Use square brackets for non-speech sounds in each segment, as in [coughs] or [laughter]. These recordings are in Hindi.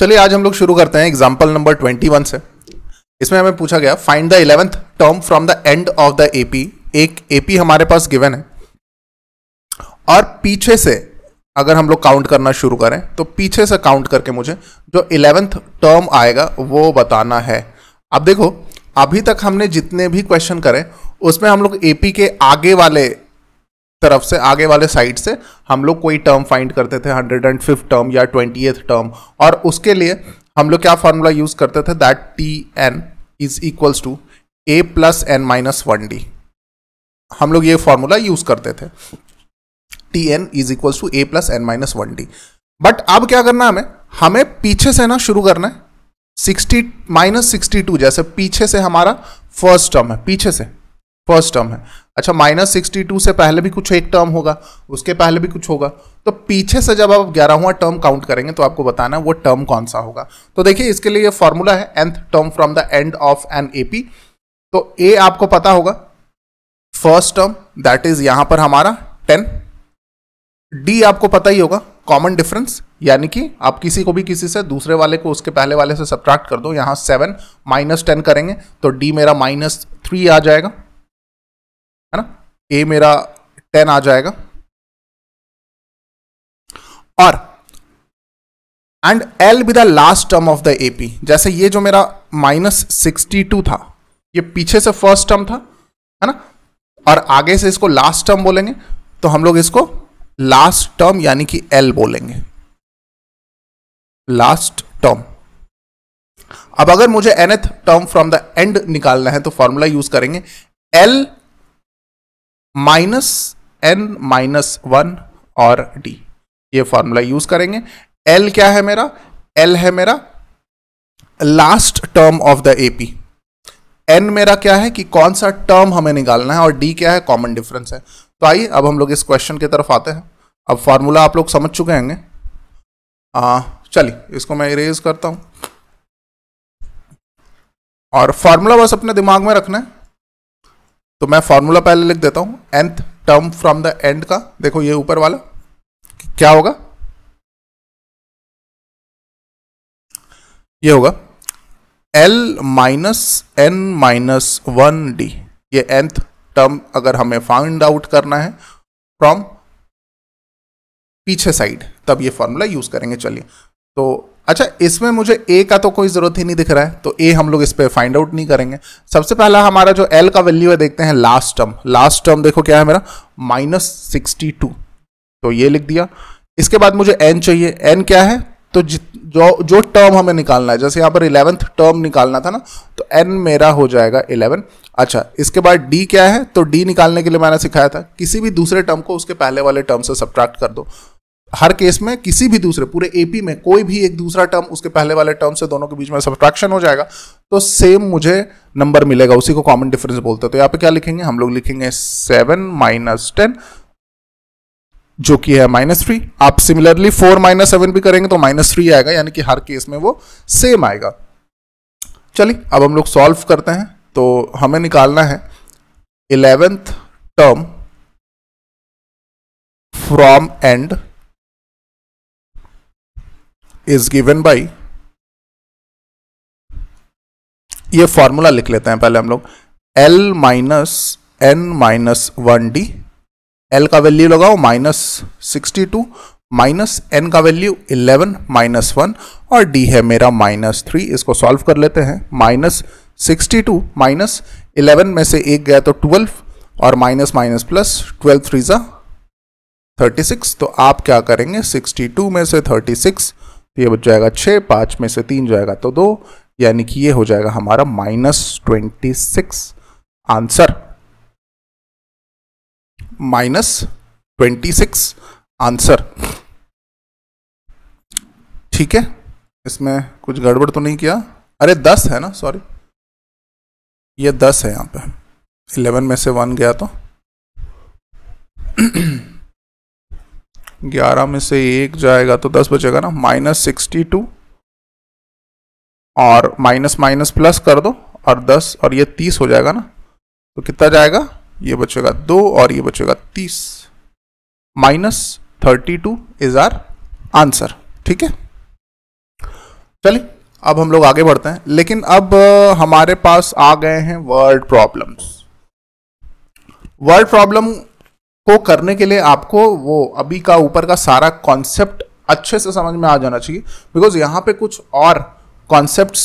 चलिए आज हम लोग शुरू करते हैं एग्जाम्पल नंबर ट्वेंटी वन से इसमें हमें पूछा गया find the eleventh term from the end of the AP एक एपी हमारे पास गिवन है और पीछे से अगर हम लोग काउंट करना शुरू करें तो पीछे से काउंट करके मुझे जो इलेवेंथ टर्म आएगा वो बताना है अब देखो अभी तक हमने जितने भी क्वेश्चन करें उसमें हम लोग एपी के आगे वाले तरफ से आगे वाले साइड से हम लोग कोई टर्म फाइंड करते थे हंड्रेड एंड फिफ्थ टर्म या ट्वेंटी टर्म और उसके लिए हम लोग क्या फार्मूला यूज़ करते थे that T N is equals to A plus N minus one D हम लोग ये फार्मूला यूज़ करते थे T N is equals to A plus N minus one D but अब क्या करना है हमें हमें पीछे से ना शुरू करना है सिक्सटी माइनस सिक्सटी टू जैसे पीछे से हमारा फर्स्ट टर्म है पीछे से फर्स्ट टर्म है अच्छा माइनस सिक्सटी टू से पहले भी कुछ एक टर्म होगा उसके पहले भी कुछ होगा तो पीछे से जब आप ग्यारहवा टर्म काउंट करेंगे तो आपको बताना है वो टर्म कौन सा होगा तो देखिए इसके लिए फॉर्मूला है nth term from the end of an A P तो ए आपको पता होगा फर्स्ट टर्म दैट इज यहां पर हमारा टेन डी आपको पता ही होगा कॉमन डिफरेंस यानी कि आप किसी को भी किसी से दूसरे वाले को उसके पहले वाले से सब्ट्रैक्ट कर दो यहाँ सेवन माइनस टेन करेंगे तो डी मेरा माइनस थ्री आ जाएगा है ना ए मेरा टेन आ जाएगा और and L be the last term of the AP जैसे ये जो मेरा माइनस सिक्सटी टू था ये पीछे से फर्स्ट टर्म था है ना और आगे से इसको लास्ट टर्म बोलेंगे तो हम लोग इसको लास्ट टर्म यानी कि एल बोलेंगे लास्ट टर्म अब अगर मुझे nth term from the end निकालना है तो फॉर्मूला यूज करेंगे L minus N minus one और डी ये फॉर्मूला यूज करेंगे एल क्या है मेरा एल है मेरा last term of the AP N मेरा क्या है कि कौन सा टर्म हमें निकालना है और डी क्या है कॉमन डिफरेंस है तो आइए अब हम लोग इस क्वेश्चन की तरफ आते हैं अब फॉर्मूला आप लोग समझ चुके होंगे चलिए इसको मैं इरेज करता हूं और फार्मूला बस अपने दिमाग में रखना है तो मैं फॉर्मूला पहले लिख देता हूं nth term from the end का देखो ये ऊपर वाला क्या होगा ये होगा L minus N minus one D ये एंथ टर्म अगर हमें फाइंड आउट करना है फ्रॉम पीछे साइड तब ये फॉर्मूला यूज करेंगे चलिए तो अच्छा इसमें मुझे ए का तो कोई ज़रूरत ही नहीं दिख रहा है तो ए हम लोग इस पर फाइंड आउट नहीं करेंगे सबसे पहला हमारा जो एल का वैल्यू है देखते हैं लास्ट टर्म लास्ट टर्म देखो क्या है मेरा माइनस सिक्सटी टू तो ये लिख दिया इसके बाद मुझे एन चाहिए एन क्या है तो जो जो टर्म हमें निकालना है जैसे यहाँ पर इलेवंथ टर्म निकालना था ना तो एन मेरा हो जाएगा इलेवन अच्छा इसके बाद डी क्या है तो डी निकालने के लिए मैंने सिखाया था किसी भी दूसरे टर्म को उसके पहले वाले टर्म से सब्ट्रैक्ट कर दो हर केस में किसी भी दूसरे पूरे एपी में कोई भी एक दूसरा टर्म उसके पहले वाले टर्म से दोनों के बीच में सब्ट्रैक्शन हो जाएगा तो सेम मुझे नंबर मिलेगा उसी को कॉमन डिफरेंस बोलते हैं तो यहाँ पे क्या लिखेंगे हम लोग लिखेंगे सेवन माइनस टेन जो कि है माइनस थ्री आप सिमिलरली फोर माइनस सेवन भी करेंगे तो माइनस थ्री आएगा यानी कि हर केस में वो सेम आएगा चलिए अब हम लोग सॉल्व करते हैं तो हमें निकालना है eleventh term from end is given by ये फॉर्मूला लिख लेते हैं पहले हम लोग L minus N minus one D L का वैल्यू लगाओ minus sixty two minus N का वैल्यू इलेवन माइनस वन और डी है मेरा माइनस थ्री इसको सॉल्व कर लेते हैं minus sixty two minus eleven में से एक गया तो ट्वेल्व और minus minus plus twelve three ज़ा थर्टी सिक्स तो आप क्या करेंगे सिक्सटी टू में से थर्टी सिक्स तो ये बच जाएगा छः पाँच में से तीन जाएगा तो दो यानी कि ये हो जाएगा हमारा minus twenty six answer minus twenty six answer ठीक है इसमें कुछ गड़बड़ तो नहीं किया अरे दस है ना सॉरी ये दस है यहाँ पे इलेवन में से वन गया तो ग्यारह में से एक जाएगा तो दस बचेगा ना माइनस सिक्सटी टू और माइनस माइनस प्लस कर दो और दस और ये तीस हो जाएगा ना तो कितना जाएगा ये बचेगा दो और ये बचेगा तीस minus thirty two is our answer ठीक है चलिए अब हम लोग आगे बढ़ते हैं लेकिन अब हमारे पास आ गए हैं वर्ड प्रॉब्लम्स वर्ड प्रॉब्लम को करने के लिए आपको वो अभी का ऊपर का सारा कॉन्सेप्ट अच्छे से समझ में आ जाना चाहिए बिकॉज यहाँ पे कुछ और कॉन्सेप्ट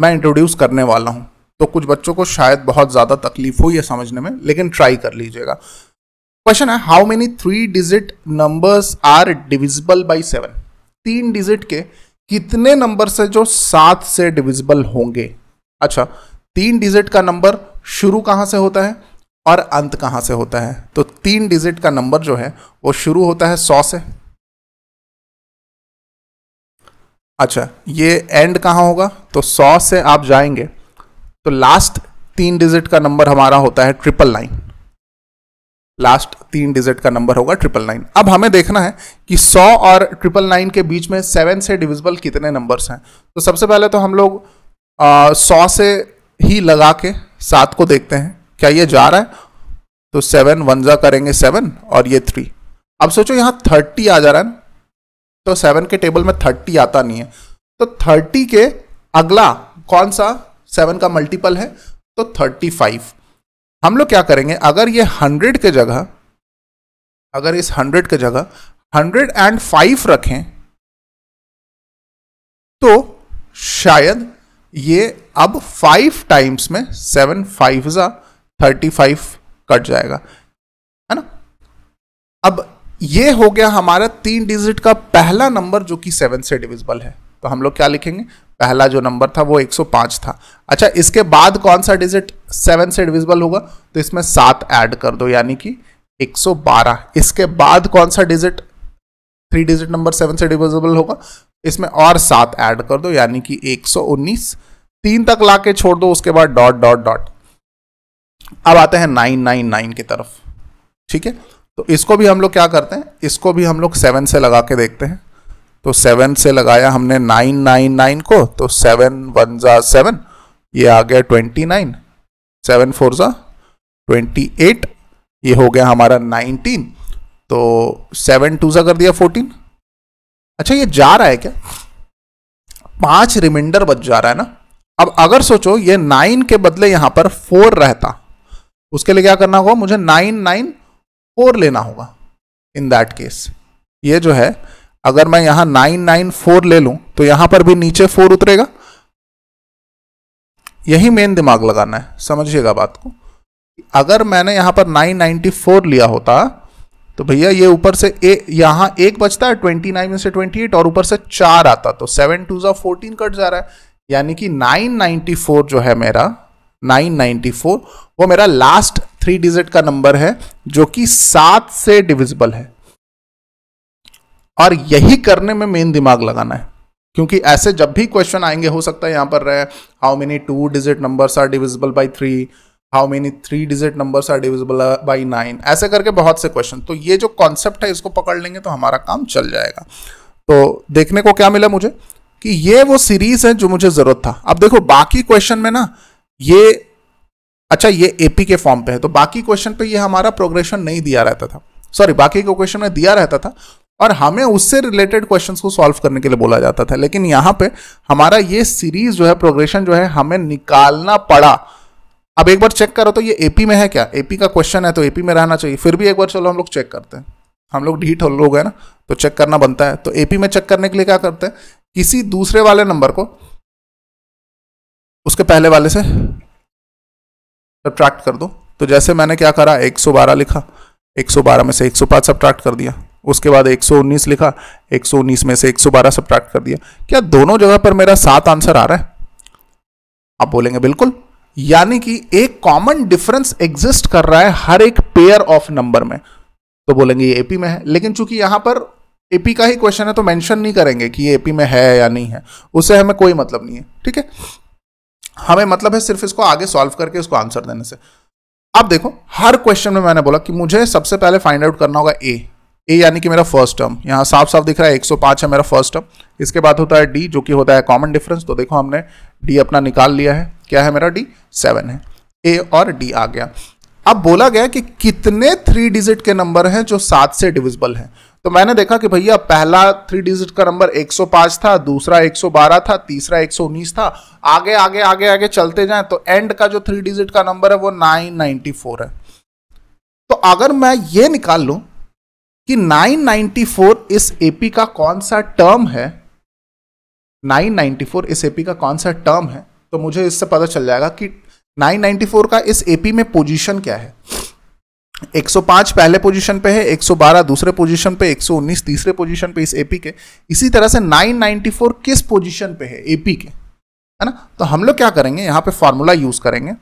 मैं इंट्रोड्यूस करने वाला हूँ तो कुछ बच्चों को शायद बहुत ज़्यादा तकलीफ हो है समझने में लेकिन ट्राई कर लीजिएगा क्वेश्चन है how many three digit numbers are divisible by seven तीन डिजिट के कितने नंबर से जो सात से डिविजिबल होंगे अच्छा तीन डिजिट का नंबर शुरू कहाँ से होता है और अंत कहां से होता है तो तीन डिजिट का नंबर जो है वो शुरू होता है सौ से अच्छा ये एंड कहां होगा तो सौ से आप जाएंगे तो लास्ट तीन डिजिट का नंबर हमारा होता है ट्रिपल नाइन लास्ट तीन डिजिट का नंबर होगा ट्रिपल नाइन अब हमें देखना है कि सौ और ट्रिपल नाइन के बीच में सेवन से डिविजिबल कितने नंबर्स हैं तो सबसे पहले तो हम लोग सौ से ही लगा के सात को देखते हैं क्या ये जा रहा है तो सेवन वन जा करेंगे सेवन और ये थ्री अब सोचो यहाँ थर्टी आ जा रहा है तो सेवन के टेबल में थर्टी आता नहीं है तो थर्टी के अगला कौन सा सेवन का मल्टीपल है तो थर्टी फाइव हम लोग क्या करेंगे अगर ये हंड्रेड के जगह अगर इस हंड्रेड के जगह हंड्रेड एंड फाइव रखें तो शायद ये अब फाइव टाइम्स में सेवन फाइव ज़ा थर्टी फाइव कट जाएगा है ना अब ये हो गया हमारा तीन डिजिट का पहला नंबर जो कि सेवन से डिविजिबल है तो हम लोग क्या लिखेंगे पहला जो नंबर था वो 105 था अच्छा इसके बाद कौन सा डिजिट सेवन से डिविजिबल होगा तो इसमें सात ऐड कर दो यानी कि 112 इसके बाद कौन सा digit three digit number seven से डिविजिबल होगा इसमें और सात ऐड कर दो यानी कि 119 तीन तक लाके छोड़ दो उसके बाद डॉट डॉट डॉट अब आते हैं नाइन नाइन नाइन की तरफ ठीक है तो इसको भी हम लोग क्या करते हैं इसको भी हम लोग सेवन से लगा के देखते हैं तो सेवन से लगाया हमने नाइन नाइन नाइन को तो सेवन वन ज़ा सेवन ये आ गया ट्वेंटी नाइन सेवन फोर ज़ा ट्वेंटी एट ये हो गया हमारा नाइनटीन तो सेवन टू ज़ा कर दिया फोर्टीन अच्छा ये जा रहा है क्या पांच रिमाइंडर बच जा रहा है ना अब अगर सोचो ये नाइन के बदले यहां पर फोर रहता उसके लिए क्या करना होगा मुझे नाइन नाइन फोर लेना होगा इन दैट केस ये जो है अगर मैं यहां नाइन नाइन फोर ले लू तो यहां पर भी नीचे फोर उतरेगा यही मेन दिमाग लगाना है समझिएगा बात को अगर मैंने यहां पर नाइन नाइनटी फोर लिया होता तो भैया ये ऊपर से ए यहां एक बचता है ट्वेंटी नाइन में से ट्वेंटी एट और ऊपर से चार आता तो सेवन टू जो फोर्टीन कट जा रहा है यानी कि नाइन नाइन्टी फोर जो है मेरा 994 वो मेरा लास्ट थ्री डिजिट का नंबर है जो कि सात से डिविजिबल है और यही करने में मेन दिमाग लगाना है क्योंकि ऐसे जब भी क्वेश्चन आएंगे हो सकता है यहां पर रहे how many two digit numbers are divisible by three how many three digit numbers are divisible by nine ऐसे करके बहुत से क्वेश्चन तो ये जो कॉन्सेप्ट है इसको पकड़ लेंगे तो हमारा काम चल जाएगा तो देखने को क्या मिला मुझे कि ये वो सीरीज है जो मुझे जरूरत था अब देखो बाकी क्वेश्चन में ना ये अच्छा ये एपी के फॉर्म पे है तो बाकी क्वेश्चन पे ये हमारा प्रोग्रेशन नहीं दिया रहता था सॉरी बाकी के क्वेश्चन में दिया रहता था और हमें उससे रिलेटेड क्वेश्चंस को सॉल्व करने के लिए बोला जाता था लेकिन यहां पे हमारा ये सीरीज जो है प्रोग्रेशन जो है हमें निकालना पड़ा अब एक बार चेक करो तो ये एपी में है क्या एपी का क्वेश्चन है तो एपी में रहना चाहिए फिर भी एक बार चलो हम लोग चेक करते हैं हम लोग ढीठ लोग हैं ना तो चेक करना बनता है तो एपी में चेक करने के लिए क्या करते हैं किसी दूसरे वाले नंबर को उसके पहले वाले से सब्ट्रैक्ट कर दो तो जैसे मैंने क्या करा 112 लिखा 112 में से 105 सब्ट्रैक्ट कर दिया उसके बाद 119 लिखा 119 में से 112 सब्ट्रैक्ट कर दिया क्या दोनों जगह पर मेरा सात आंसर आ रहा है आप बोलेंगे बिल्कुल यानी कि एक कॉमन डिफरेंस एग्जिस्ट कर रहा है हर एक पेयर ऑफ नंबर में तो बोलेंगे ये एपी में है लेकिन चूंकि यहां पर एपी का ही क्वेश्चन है तो मेंशन नहीं करेंगे कि ये एपी में है या नहीं है उससे हमें कोई मतलब नहीं है ठीक है हमें मतलब है सिर्फ इसको आगे सॉल्व करके इसको आंसर देने से अब देखो हर क्वेश्चन में मैंने बोला कि मुझे सबसे पहले फाइंड आउट करना होगा ए ए यानी कि मेरा फर्स्ट टर्म यहाँ साफ साफ दिख रहा है 105 है मेरा फर्स्ट टर्म इसके बाद होता है डी जो कि होता है कॉमन डिफरेंस तो देखो हमने डी अपना निकाल लिया है क्या है मेरा डी सेवन है ए और डी आ गया अब बोला गया कि कितने थ्री डिजिट के नंबर हैं जो सात से डिविजिबल हैं तो मैंने देखा कि भैया पहला थ्री डिजिट का नंबर 105 था दूसरा 112 था तीसरा 119 था आगे आगे आगे आगे चलते जाएं तो एंड का जो थ्री डिजिट का नंबर है वो 994 है तो अगर मैं ये निकाल लूं कि 994 इस एपी का कौन सा टर्म है 994 इस एपी का कौन सा टर्म है तो मुझे इससे पता चल जाएगा कि 994 का इस एपी में पोजीशन क्या है 105 पहले पोजीशन पे है 112 दूसरे पोजीशन पे 119 तीसरे पोजीशन पे इस एपी के इसी तरह से 994 किस पोजीशन पे है एपी के है ना तो हम लोग क्या करेंगे यहाँ पे फार्मूला यूज करेंगे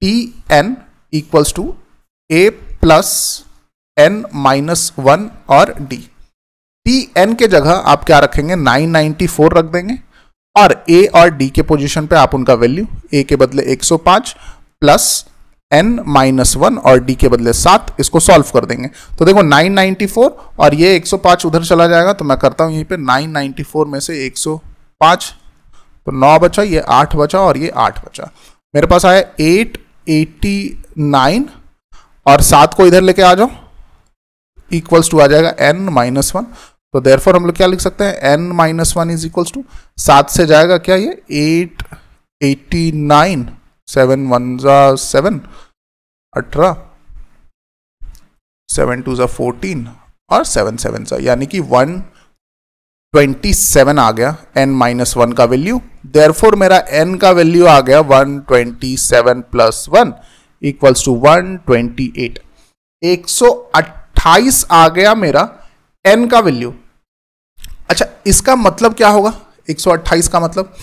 T N equals to A plus N minus one और डी टी एन के जगह आप क्या रखेंगे 994 रख देंगे और ए और डी के पोजीशन पे आप उनका वैल्यू ए के बदले 105 प्लस एन माइनस वन और डी के बदले सात इसको सॉल्व कर देंगे तो देखो 994 और ये 105 उधर चला जाएगा तो मैं करता हूँ यहीं पे 994 में से 105 तो नौ बचा ये आठ बचा और ये आठ बचा मेरे पास आया 889 और सात को इधर लेके आ जाओ इक्वल्स टू आ जाएगा एन माइनस वन तो देरफोर हम लोग क्या लिख सकते हैं N minus one is equals to सात से जाएगा क्या ये eight eighty nine seven one ज़ा सेवन अठारह सेवन टू सा फोर्टीन और सेवन सेवन सा यानी कि वन ट्वेंटी सेवन आ गया एन माइनस वन का वैल्यू देयरफॉर मेरा एन का वैल्यू आ गया one twenty seven plus one equals to one twenty eight एक सौ अट्ठाईस आ गया मेरा एन का वैल्यू अच्छा इसका मतलब क्या होगा एक सौ अट्ठाईस का मतलब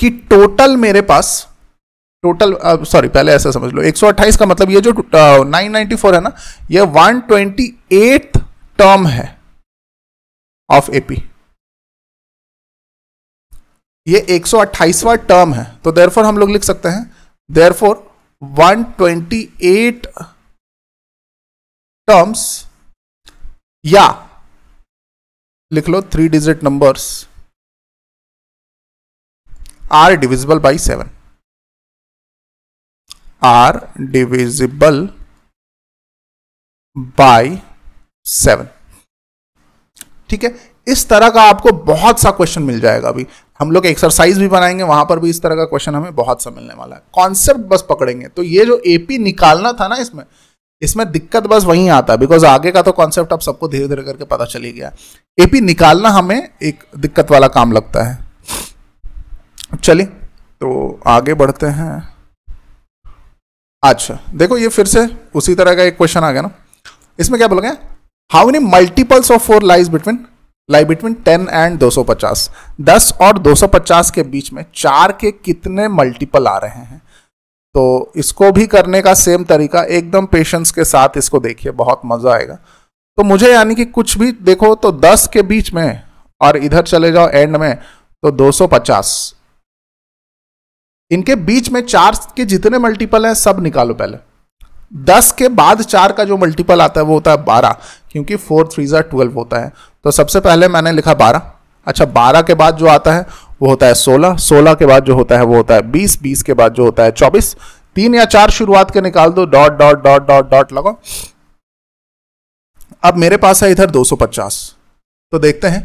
कि टोटल मेरे पास टोटल सॉरी पहले ऐसा समझ लो 128 का मतलब ये जो नाइन uh, 994 है ना ये 128 टर्म है ऑफ एपी ये 128वां टर्म है तो देर हम लोग लिख सकते हैं देयरफॉर 128 टर्म्स या लिख लो three digit numbers are divisible by seven are divisible by seven ठीक है इस तरह का आपको बहुत सा क्वेश्चन मिल जाएगा अभी हम लोग एक्सरसाइज भी बनाएंगे वहां पर भी इस तरह का क्वेश्चन हमें बहुत सा मिलने वाला है कॉन्सेप्ट बस पकड़ेंगे तो ये जो एपी निकालना था ना इसमें इसमें दिक्कत बस वहीं आता है बिकॉज आगे का तो कॉन्सेप्ट आप सबको धीरे धीरे करके पता चली गया एपी निकालना हमें एक दिक्कत वाला काम लगता है चलिए तो आगे बढ़ते हैं अच्छा देखो ये फिर से उसी तरह का एक क्वेश्चन आ गया ना इसमें क्या बोल गए how many multiples of four lies between lie between ten and 250 10 और 250 के बीच में चार के कितने मल्टीपल आ रहे हैं तो इसको भी करने का सेम तरीका एकदम पेशेंस के साथ इसको देखिए बहुत मज़ा आएगा तो मुझे यानी कि कुछ भी देखो तो 10 के बीच में और इधर चले जाओ एंड में तो पचास इनके बीच में चार के जितने मल्टीपल हैं सब निकालो पहले दस के बाद चार का जो मल्टीपल आता है वो होता है बारह क्योंकि फोर थ्री ज़ा ट्वेल्व होता है तो सबसे पहले मैंने लिखा बारह अच्छा बारह के बाद जो आता है वो होता है सोलह सोलह के बाद जो होता है वो होता है बीस बीस के बाद जो होता है चौबीस तीन या चार शुरुआत के निकाल दो dot dot dot dot dot लगाओ अब मेरे पास है इधर 250 तो देखते हैं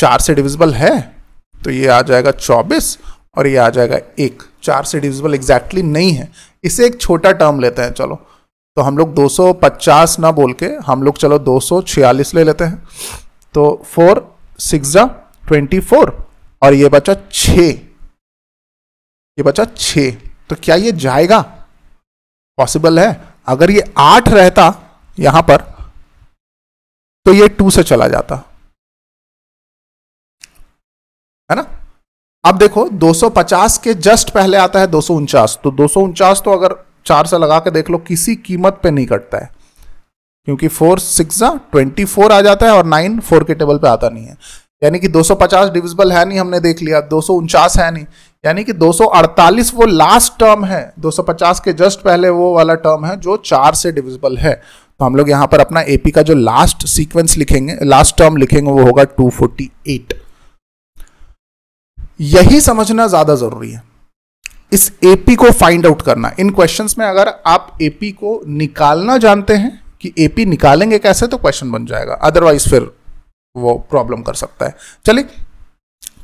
चार से डिविजिबल है तो ये आ जाएगा 24 और ये आ जाएगा एक चार से डिविजिबल एग्जैक्टली नहीं है इसे एक छोटा टर्म लेते हैं चलो तो हम लोग 250 ना बोल के हम लोग चलो 246 ले लेते हैं तो फोर सिक्स जा ट्वेंटी फोर और ये बचा छ ये बचा छ तो क्या ये जाएगा पॉसिबल है अगर ये आठ रहता यहां पर तो ये टू से चला जाता है ना अब देखो 250 के जस्ट पहले आता है दो तो दो तो अगर चार से लगा के देख लो किसी कीमत पे नहीं कटता है क्योंकि फोर सिक्स हाँ, ट्वेंटी फोर आ जाता है और नाइन फोर के टेबल पे आता नहीं है यानी कि 250 डिविजिबल है नहीं हमने देख लिया दो है नहीं यानी कि 248 वो लास्ट टर्म है 250 के जस्ट पहले वो वाला टर्म है जो चार से डिविजिबल है तो हम लोग यहाँ पर अपना एपी का जो लास्ट सीक्वेंस लिखेंगे लास्ट टर्म लिखेंगे वो होगा 248 यही समझना ज़्यादा ज़रूरी है इस एपी को फाइंड आउट करना इन क्वेश्चंस में अगर आप एपी को निकालना जानते हैं कि एपी निकालेंगे कैसे तो क्वेश्चन बन जाएगा अदरवाइज फिर वो प्रॉब्लम कर सकता है चलिए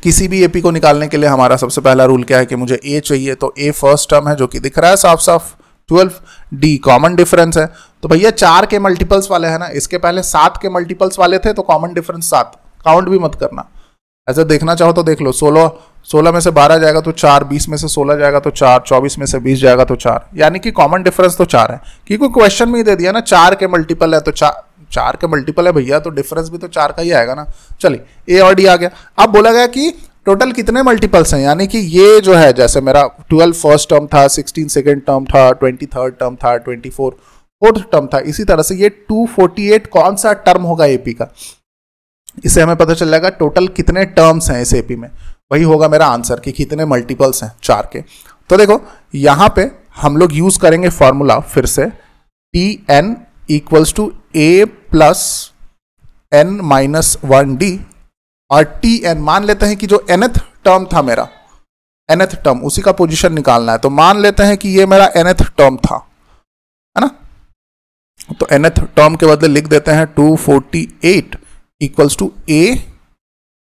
किसी भी एपी को निकालने के लिए हमारा सबसे पहला रूल क्या है कि मुझे ए चाहिए तो ए फर्स्ट टर्म है जो कि दिख रहा है साफ साफ ट्वेल्व डी कॉमन डिफरेंस है तो भैया चार के मल्टीपल्स वाले हैं ना इसके पहले सात के मल्टीपल्स वाले थे तो कॉमन डिफरेंस सात काउंट भी मत करना ऐसे देखना चाहो तो देख लो सोलह सोलह में से बारह जाएगा तो चार बीस में से सोलह जाएगा तो चार चौबीस में से बीस जाएगा तो चार यानी कि कॉमन डिफरेंस तो चार है क्योंकि क्वेश्चन में ही दे दिया ना चार के मल्टीपल है तो चार चार के मल्टीपल है भैया तो डिफरेंस भी तो चार का ही आएगा ना चलिए ए और डी आ गया अब बोला गया कि टोटल कितने मल्टीपल्स हैं यानी कि ये जो है जैसे मेरा ट्वेल्व फर्स्ट टर्म था सिक्सटीन सेकेंड टर्म था ट्वेंटी थर्ड टर्म था ट्वेंटी फोर फोर्थ टर्म था इसी तरह से ये टू फोर्टी एट कौन सा टर्म होगा एपी का इससे हमें पता चल जाएगा टोटल कितने टर्म्स हैं इस एपी में वही होगा मेरा आंसर कि कितने मल्टीपल्स हैं चार के तो देखो यहां पे हम लोग यूज करेंगे फॉर्मूला फिर से T N equals to A plus N minus one D और टी एन मान लेते हैं कि जो एनथ टर्म था मेरा एनथ टर्म उसी का पोजिशन निकालना है तो मान लेते हैं कि ये मेरा एनथ टर्म था है ना तो एनथ टर्म के बदले लिख देते हैं two forty eight equals to a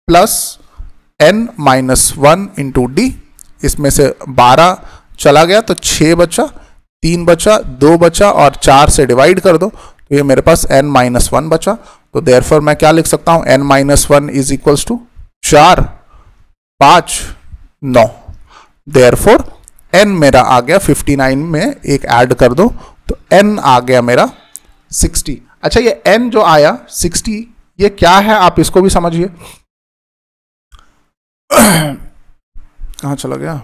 plus N minus one into D इसमें से बारह चला गया तो छः बचा तीन बचा दो बचा और चार से डिवाइड कर दो तो ये मेरे पास एन माइनस वन बचा तो देर मैं क्या लिख सकता हूँ N minus one is equals to चार पाँच नौ देर फोर एन मेरा आ गया फिफ्टी नाइन में एक ऐड कर दो तो एन आ गया मेरा सिक्सटी अच्छा ये एन जो आया सिक्सटी ये क्या है आप इसको भी समझिए कहा चला गया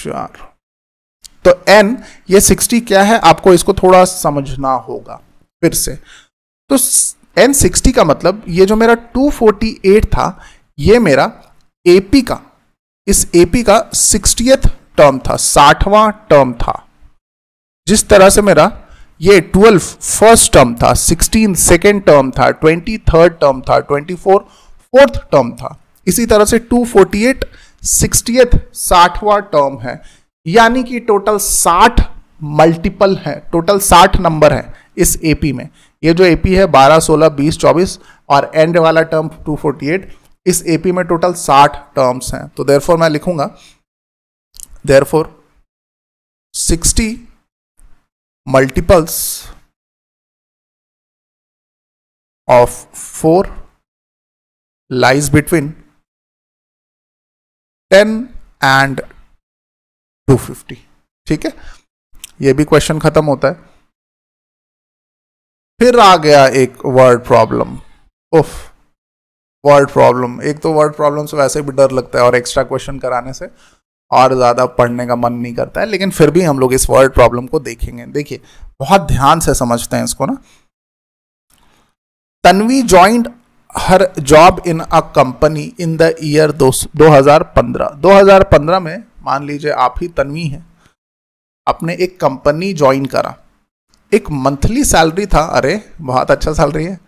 चार तो n ये 60 क्या है आपको इसको थोड़ा समझना होगा फिर से तो n 60 का मतलब ये जो मेरा 248 था ये मेरा AP का इस AP का सिक्सटियथ टर्म था साठवां टर्म था जिस तरह से मेरा ये ट्वेल्व फर्स्ट टर्म था सिक्सटीन सेकेंड टर्म था ट्वेंटी थर्ड टर्म था ट्वेंटी फोर फोर्थ टर्म था इसी तरह से टू फोर्टी एट सिक्सटियथ साठवा टर्म है यानी कि टोटल साठ मल्टीपल है टोटल साठ नंबर है इस एपी में ये जो एपी है बारह सोलह बीस चौबीस और एंड वाला टर्म टू फोर्टी एट इस एपी में टोटल साठ टर्म्स हैं तो देर मैं लिखूंगा therefore sixty multiples of 4 lies between 10 and 250 ठीक है ये भी क्वेश्चन खत्म होता है फिर आ गया एक वर्ड प्रॉब्लम उफ वर्ड प्रॉब्लम एक तो वर्ड प्रॉब्लम से वैसे भी डर लगता है और एक्स्ट्रा क्वेश्चन कराने से और ज़्यादा पढ़ने का मन नहीं करता है लेकिन फिर भी हम लोग इस वर्ड प्रॉब्लम को देखेंगे देखिए बहुत ध्यान से समझते हैं इसको ना Tanvi joined her job in a company in the year दो हजार में मान लीजिए आप ही तन्वी हैं अपने एक कंपनी ज्वाइन करा एक मंथली सैलरी था अरे बहुत अच्छा सैलरी है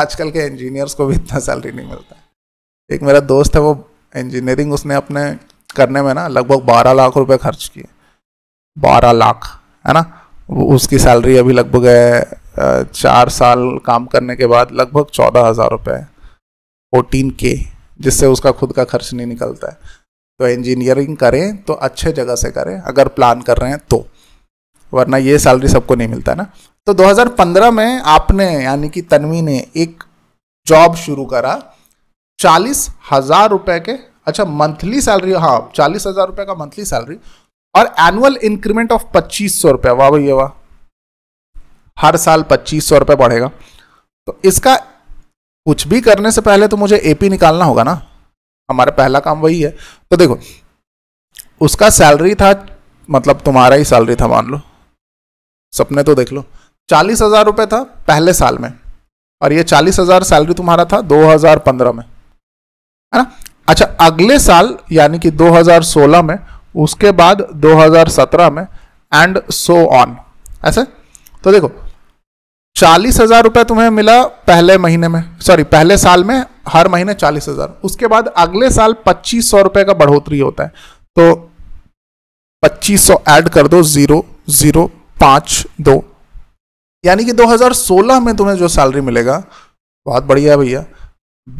आजकल के इंजीनियर्स को भी इतना सैलरी नहीं मिलता एक मेरा दोस्त है वो इंजीनियरिंग उसने अपने करने में ना लगभग बारह लाख रुपए खर्च किए बारह लाख है ना उसकी सैलरी अभी लगभग है चार साल काम करने के बाद लगभग चौदह हज़ार रुपये फोर्टीन के जिससे उसका खुद का खर्च नहीं निकलता है तो इंजीनियरिंग करें तो अच्छे जगह से करें अगर प्लान कर रहे हैं तो वरना ये सैलरी सबको नहीं मिलता ना तो 2015 में आपने यानी कि तन्वी ने एक जॉब शुरू करा चालीस हज़ार रुपये के अच्छा मंथली सैलरी हाँ चालीस हजार रुपए का मंथली सैलरी और एनुअल इंक्रीमेंट ऑफ पच्चीस सौ रुपये वाह भैया वाह हर साल पच्चीस सौ रुपए बढ़ेगा तो इसका कुछ भी करने से पहले तो मुझे एपी निकालना होगा ना हमारा पहला काम वही है तो देखो उसका सैलरी था मतलब तुम्हारा ही सैलरी था मान लो सपने तो देख लो चालीस हजार रुपये था पहले साल में और ये चालीस हजार सैलरी तुम्हारा था 2015 में है ना अच्छा अगले साल यानी कि 2016 में उसके बाद 2017 में एंड सो ऑन ऐसे तो देखो चालीस हजार रुपये तुम्हें मिला पहले महीने में सॉरी पहले साल में हर महीने चालीस हजार उसके बाद अगले साल पच्चीस सौ रुपये का बढ़ोतरी होता है तो पच्चीस सौ ऐड कर दो जीरो जीरो पाँच दो यानी कि 2016 में तुम्हें जो सैलरी मिलेगा बहुत बढ़िया है भैया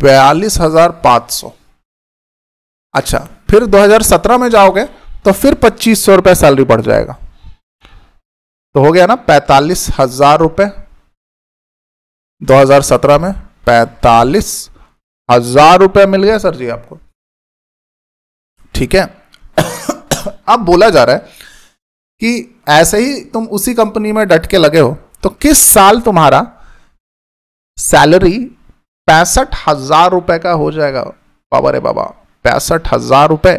बयालीस हजार पाँच सौ अच्छा फिर 2017 में जाओगे तो फिर पच्चीस सौ रुपये सैलरी बढ़ जाएगा तो हो गया ना पैंतालीस हजार रुपये दो में पैंतालीस हजार रुपये मिल गया सर जी आपको ठीक है [coughs] अब बोला जा रहा है कि ऐसे ही तुम उसी कंपनी में डट के लगे हो तो किस साल तुम्हारा सैलरी पैंसठ हजार रुपए का हो जाएगा बाबा रे बाबा पैंसठ हजार रुपए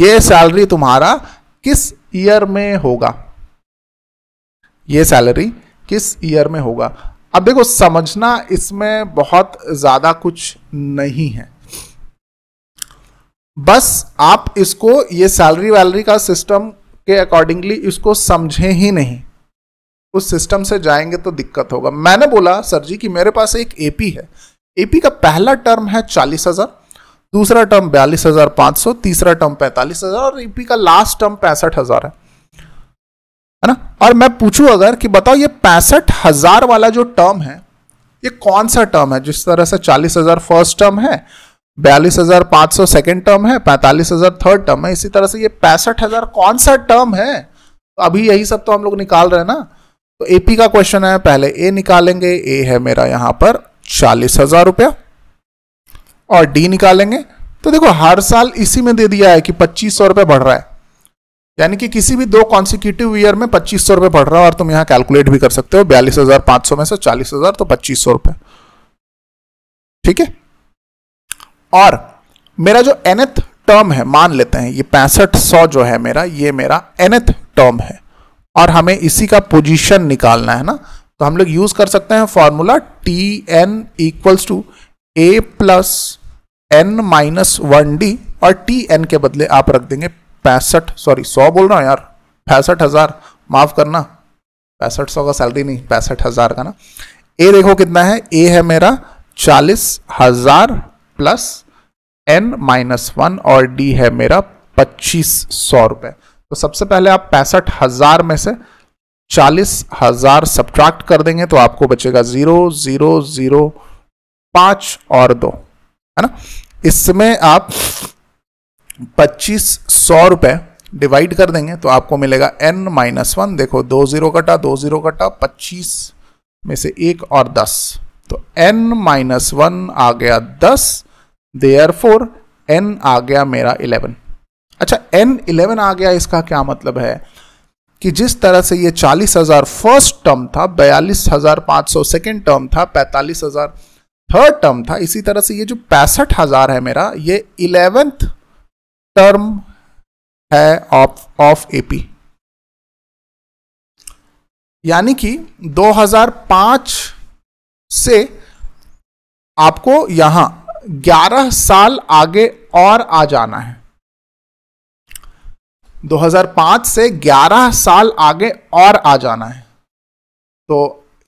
ये सैलरी तुम्हारा किस ईयर में होगा ये सैलरी किस ईयर में होगा अब देखो समझना इसमें बहुत ज्यादा कुछ नहीं है बस आप इसको ये सैलरी वैलरी का सिस्टम के अकॉर्डिंगली इसको समझे ही नहीं उस सिस्टम से जाएंगे तो दिक्कत होगा मैंने बोला सर जी कि मेरे पास एक एपी है एपी का पहला टर्म है चालीस हजार दूसरा टर्म बयालीस हजार पांच सौ तीसरा टर्म पैंतालीस हजार और ईपी का लास्ट टर्म पैंसठ हजार है है ना और मैं पूछू अगर कि बताओ ये पैंसठ हजार वाला जो टर्म है ये कौन सा टर्म है जिस तरह से चालीस हजार फर्स्ट टर्म है बयालीस हजार पांच सौ सेकेंड टर्म है पैंतालीस हजार थर्ड टर्म है इसी तरह से ये पैंसठ हजार कौन सा टर्म है तो अभी यही सब तो हम लोग निकाल रहे हैं ना तो एपी का क्वेश्चन है पहले ए निकालेंगे ए है मेरा यहाँ पर चालीस हजार रुपया और डी निकालेंगे तो देखो हर साल इसी में दे दिया है कि पच्चीस सौ रुपये बढ़ रहा है यानी कि किसी भी दो कॉन्सिक्यूटिव ईयर में पच्चीस सौ रुपये बढ़ रहा है और तुम यहाँ कैलकुलेट भी कर सकते हो बयालीस हज़ार पाँच सौ में से चालीस हज़ार तो पच्चीस सौ रुपये ठीक है और मेरा जो एनथ टर्म है मान लेते हैं ये पैंसठ सौ जो है मेरा ये मेरा एनथ टर्म है और हमें इसी का पोजीशन निकालना है ना तो हम लोग यूज कर सकते हैं formula T N equals to A plus N minus one D और टी एन के बदले आप रख देंगे पैंसठ सॉरी सौ बोल रहा हूँ यार पैंसठ हज़ार माफ़ करना पैंसठ सौ का सैलरी नहीं पैंसठ हज़ार का ना ए देखो कितना है ए है मेरा चालीस हज़ार प्लस एन माइनस वन और डी है मेरा पच्चीस सौ रुपए तो सबसे पहले आप पैंसठ हज़ार में से चालीस हज़ार सब्ट्रैक्ट कर देंगे तो आपको बचेगा ज़ीरो ज़ीरो ज़ीरो पांच और दो है ना इसमें आप पच्चीस सौ रुपए डिवाइड कर देंगे तो आपको मिलेगा एन माइनस वन देखो दो जीरो कटा दो जीरो कटा पच्चीस में से एक और दस तो एन माइनस वन आ गया दस देयर फोर एन आ गया मेरा इलेवन अच्छा एन इलेवन आ गया इसका क्या मतलब है कि जिस तरह से ये चालीस हजार फर्स्ट टर्म था बयालीस हजार पांच सौ सेकेंड टर्म था पैंतालीस हजार थर्ड टर्म था इसी तरह से ये जो पैंसठ हजार है मेरा ये इलेवेंथ टर्म है ऑफ ऑफ एपी यानी कि 2005 से आपको यहां 11 साल आगे और आ जाना है 2005 से 11 साल आगे और आ जाना है तो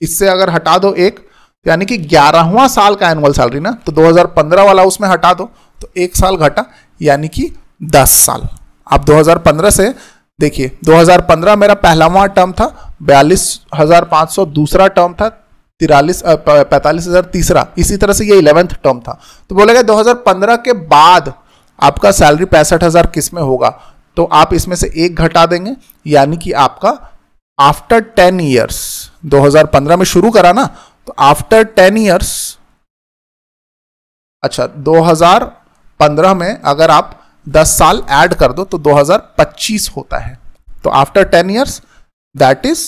इससे अगर हटा दो एक यानी कि ग्यारहवां साल का एनुअल सैलरी ना तो 2015 वाला उसमें हटा दो तो एक साल घटा यानी कि 10 साल आप 2015 से देखिए 2015 मेरा पहलावा टर्म था बयालीस हजार सौ दूसरा टर्म था तिरालीस पैंतालीस हजार तीसरा इसी तरह से ये इलेवेंथ टर्म था तो बोलेगा 2015 के बाद आपका सैलरी पैंसठ हजार किस में होगा तो आप इसमें से एक घटा देंगे यानी कि आपका आफ्टर टेन ईयर्स 2015 में शुरू करा ना तो आफ्टर टेन ईयर्स अच्छा 2015 में अगर आप 10 साल ऐड कर दो तो 2025 होता है तो after 10 years that is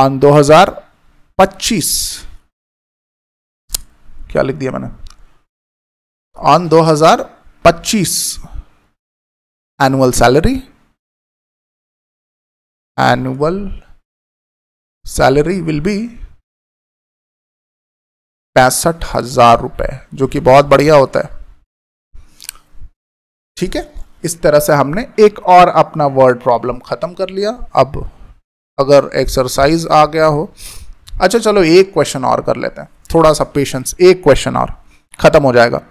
on 2025 क्या लिख दिया मैंने on 2025 annual salary annual salary will be पैंसठ हजार रुपये जो कि बहुत बढ़िया होता है ठीक है इस तरह से हमने एक और अपना वर्ड प्रॉब्लम ख़त्म कर लिया अब अगर एक्सरसाइज आ गया हो अच्छा चलो एक क्वेश्चन और कर लेते हैं थोड़ा सा पेशेंस एक क्वेश्चन और ख़त्म हो जाएगा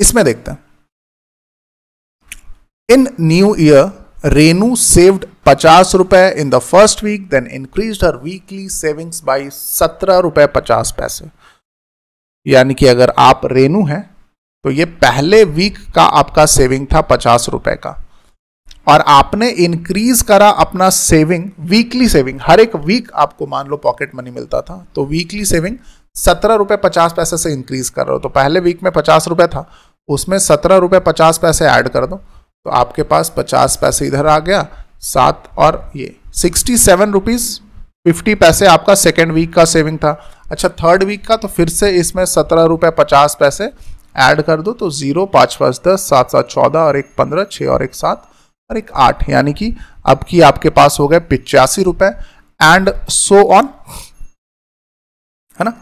इसमें देखते हैं in new year Renu saved पचास रुपए in the first week then increase her weekly savings by सत्रह रुपए पचास पैसे यानी कि अगर आप रेनू हैं तो ये पहले वीक का आपका सेविंग था पचास रुपए का और आपने इंक्रीज करा अपना सेविंग वीकली सेविंग हर एक वीक आपको मान लो पॉकेट मनी मिलता था तो वीकली सेविंग सत्रह रुपए पचास पैसे से इंक्रीज कर रहे हो तो पहले वीक में पचास रुपए था उसमें सत्रह रुपए पचास पैसे ऐड कर दो तो आपके पास पचास पैसे इधर आ गया सात और ये सिक्सटी सेवन रुपीज़ फिफ्टी पैसे आपका सेकेंड वीक का सेविंग था अच्छा थर्ड वीक का तो फिर से इसमें सत्रह रुपये पचास पैसे ऐड कर दो तो ज़ीरो पाँच पाँच दस सात सात चौदह और एक पंद्रह छः और एक सात और एक आठ यानी कि अब की आपके पास हो गए पिचासी रुपये एंड सो ऑन है ना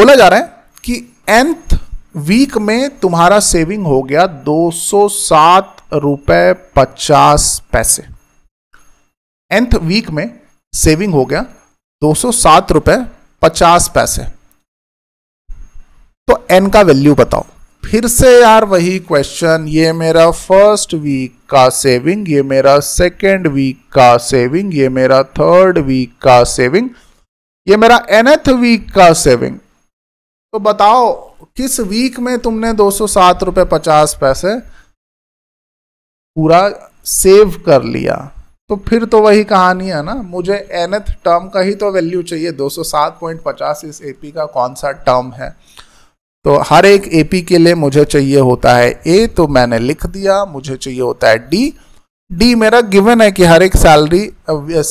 बोला जा रहा है कि एंथ वीक में तुम्हारा सेविंग हो गया दो सौ सात रुपए पचास पैसे एंथ वीक में सेविंग हो गया दो सौ सात रुपए पचास पैसे तो एन का वैल्यू बताओ फिर से यार वही क्वेश्चन ये मेरा फर्स्ट वीक का सेविंग ये मेरा सेकेंड वीक का सेविंग ये मेरा थर्ड वीक का सेविंग ये मेरा एनथ वीक का सेविंग तो बताओ किस वीक में तुमने दो सौ सात रुपये पचास पैसे पूरा सेव कर लिया तो फिर तो वही कहानी है ना मुझे एनथ टर्म का ही तो वैल्यू चाहिए 207.50 इस एपी का कौन सा टर्म है तो हर एक एपी के लिए मुझे चाहिए होता है ए तो मैंने लिख दिया मुझे चाहिए होता है डी डी मेरा गिवन है कि हर एक सैलरी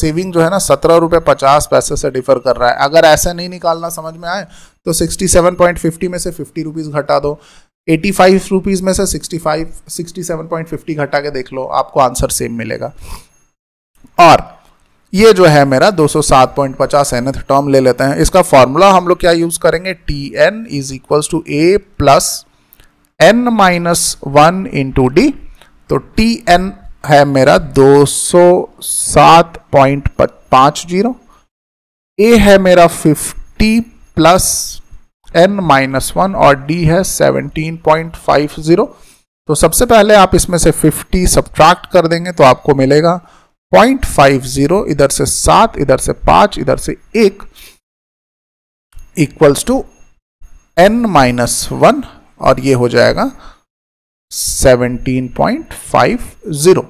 सेविंग जो है ना सत्रह रुपये पचास पैसे से डिफर कर रहा है अगर ऐसा नहीं निकालना समझ में आए तो सिक्सटी सेवन पॉइंट फिफ्टी में से फिफ्टी रुपीज़ घटा दो एटी फाइव रुपीज़ में से sixty five sixty seven point fifty घटा के देख लो आपको आंसर सेम मिलेगा और ये जो है मेरा एन एथ टर्म ले लेते हैं इसका फॉर्मूला हम लोग क्या यूज़ करेंगे T N is equals to A plus N minus one into D तो टी एन है मेरा दो सात पॉइंट जीरो ए है मेरा fifty plus N minus one और डी है सेवनटीन पॉइंट फाइव जीरो तो सबसे पहले आप इसमें से फिफ्टी सब्ट्रैक्ट कर देंगे तो आपको मिलेगा पॉइंट फाइव जीरो इधर से सात इधर से पांच इधर से एक equals to N minus one और ये हो जाएगा सेवनटीन पॉइंट फाइव जीरो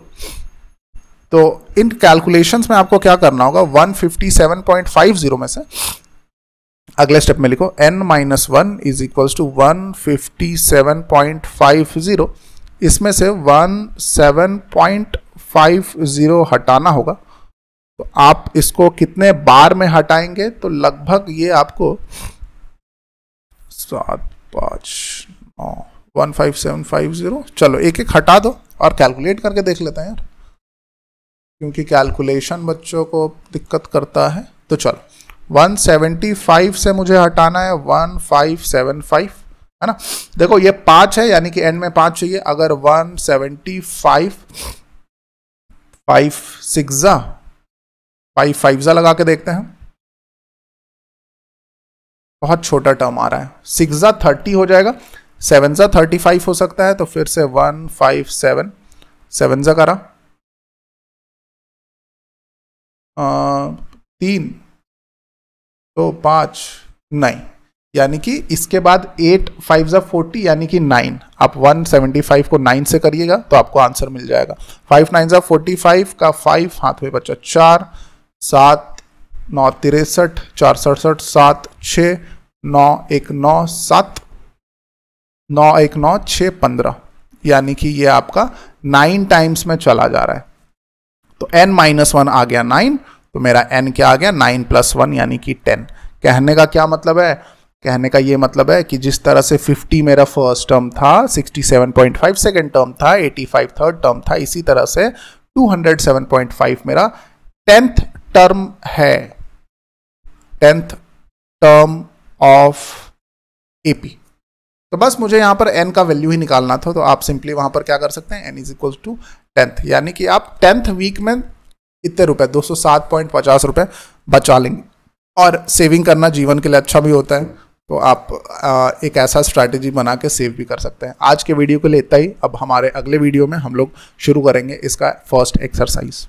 तो इन कैलकुलेशंस में आपको क्या करना होगा 157.50 में से अगले स्टेप में लिखो N minus one is equals to one fifty seven point five zero इसमें से one seven point five zero हटाना होगा तो आप इसको कितने बार में हटाएंगे तो लगभग ये आपको सात पाँच नौ one five seven five zero चलो एक एक हटा दो और कैलकुलेट करके देख लेते हैं यार क्योंकि कैलकुलेशन बच्चों को दिक्कत करता है तो चलो 175 से मुझे हटाना है 1575 है ना देखो ये पांच है यानी कि एंड में पांच चाहिए अगर 175 फाइव सिक्सा फाइव फाइवजा लगा के देखते हैं बहुत छोटा टर्म आ रहा है सिक्सा थर्टी हो जाएगा सेवनजा थर्टी फाइव हो सकता है तो फिर से वन फाइव सेवन सेवनजा करा तीन तो पाँच नाइन यानी कि इसके बाद एट फाइव ज़ा फोर्टी यानी कि नाइन आप वन सेवेंटी फाइव को नाइन से करिएगा तो आपको आंसर मिल जाएगा फाइव नाइन ज़ा फोर्टी फाइव का फाइव हाथ में बचा चार सात नौ तिरसठ चार सड़सठ सात छ नौ एक नौ सात नौ एक नौ छ पंद्रह यानी कि ये आपका नाइन टाइम्स में चला जा रहा है तो एन माइनस वन आ गया नाइन तो मेरा एन क्या आ गया नाइन प्लस वन यानी कि टेन कहने का क्या मतलब है कहने का ये मतलब है कि जिस तरह से 50 मेरा फर्स्ट टर्म था 67.5 सेकंड टर्म था 85 थर्ड टर्म था इसी तरह से 207.5 मेरा टेंथ टर्म है टेंथ टर्म ऑफ एपी तो बस मुझे यहां पर एन का वैल्यू ही निकालना था तो आप सिंपली वहां पर क्या कर सकते हैं N is equal to tenth यानी कि आप टेंथ वीक में इतने रुपए दो सौ सात पॉइंट पचास रुपये बचा लेंगे और सेविंग करना जीवन के लिए अच्छा भी होता है तो आप आ, एक ऐसा स्ट्रैटेजी बना के सेव भी कर सकते हैं आज के वीडियो के लिए इतना ही अब हमारे अगले वीडियो में हम लोग शुरू करेंगे इसका फर्स्ट एक्सरसाइज